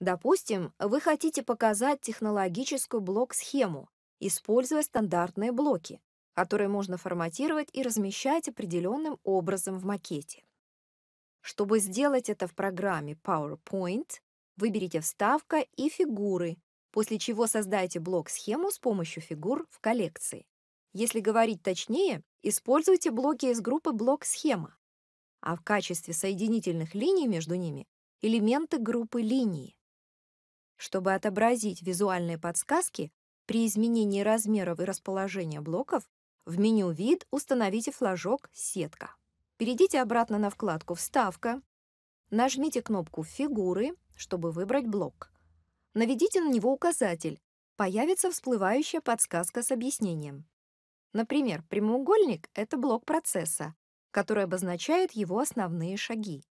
Допустим, вы хотите показать технологическую блок-схему, используя стандартные блоки, которые можно форматировать и размещать определенным образом в макете. Чтобы сделать это в программе PowerPoint, выберите «Вставка» и «Фигуры», после чего создайте блок-схему с помощью фигур в коллекции. Если говорить точнее, используйте блоки из группы «Блок-схема», а в качестве соединительных линий между ними — элементы группы линии. Чтобы отобразить визуальные подсказки, при изменении размеров и расположения блоков в меню «Вид» установите флажок «Сетка». Перейдите обратно на вкладку «Вставка», нажмите кнопку «Фигуры», чтобы выбрать блок. Наведите на него указатель, появится всплывающая подсказка с объяснением. Например, прямоугольник — это блок процесса, который обозначает его основные шаги.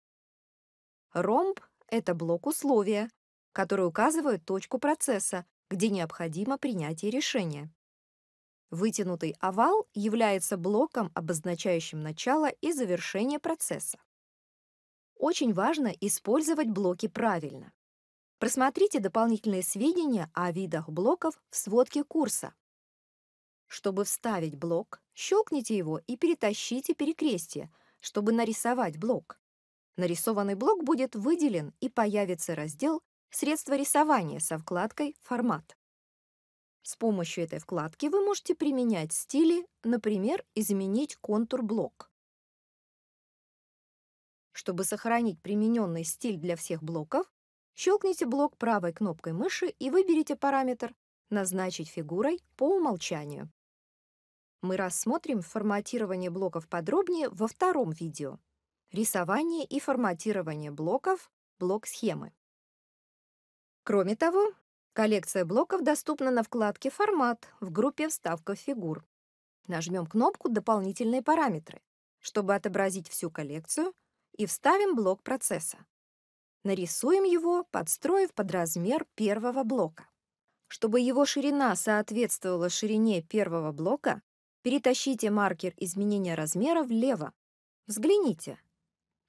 Ромб — это блок условия, которые указывают точку процесса, где необходимо принятие решения. Вытянутый овал является блоком, обозначающим начало и завершение процесса. Очень важно использовать блоки правильно. Просмотрите дополнительные сведения о видах блоков в сводке курса. Чтобы вставить блок, щелкните его и перетащите перекрестие, чтобы нарисовать блок. Нарисованный блок будет выделен и появится раздел средство рисования со вкладкой «Формат». С помощью этой вкладки вы можете применять стили, например, изменить контур-блок. Чтобы сохранить примененный стиль для всех блоков, щелкните блок правой кнопкой мыши и выберите параметр «Назначить фигурой» по умолчанию. Мы рассмотрим форматирование блоков подробнее во втором видео «Рисование и форматирование блоков. Блок схемы». Кроме того, коллекция блоков доступна на вкладке «Формат» в группе «Вставка фигур». Нажмем кнопку «Дополнительные параметры», чтобы отобразить всю коллекцию, и вставим блок процесса. Нарисуем его, подстроив под размер первого блока. Чтобы его ширина соответствовала ширине первого блока, перетащите маркер изменения размера влево. Взгляните.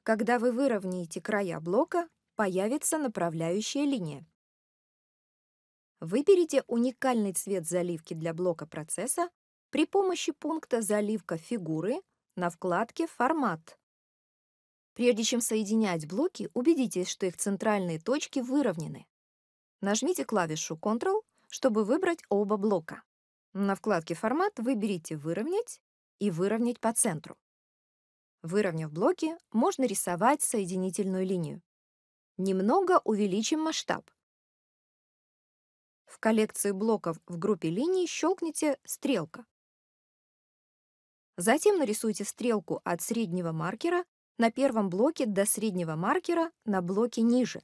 Когда вы выровняете края блока, появится направляющая линия. Выберите уникальный цвет заливки для блока процесса при помощи пункта «Заливка фигуры» на вкладке «Формат». Прежде чем соединять блоки, убедитесь, что их центральные точки выровнены. Нажмите клавишу Ctrl, чтобы выбрать оба блока. На вкладке «Формат» выберите «Выровнять» и «Выровнять по центру». Выровняв блоки, можно рисовать соединительную линию. Немного увеличим масштаб. В коллекции блоков в группе линий щелкните «Стрелка». Затем нарисуйте стрелку от среднего маркера на первом блоке до среднего маркера на блоке ниже.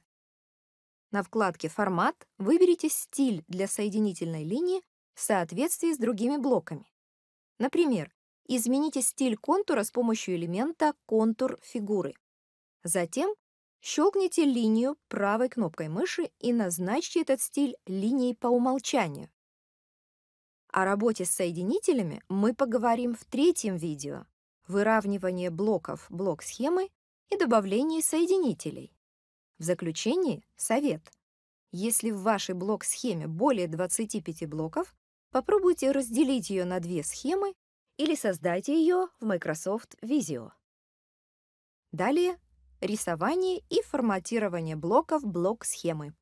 На вкладке «Формат» выберите стиль для соединительной линии в соответствии с другими блоками. Например, измените стиль контура с помощью элемента «Контур фигуры». Затем Щелкните линию правой кнопкой мыши и назначьте этот стиль линией по умолчанию. О работе с соединителями мы поговорим в третьем видео «Выравнивание блоков блок-схемы и добавление соединителей». В заключении совет. Если в вашей блок-схеме более 25 блоков, попробуйте разделить ее на две схемы или создайте ее в Microsoft Visio. Далее рисование и форматирование блоков блок-схемы.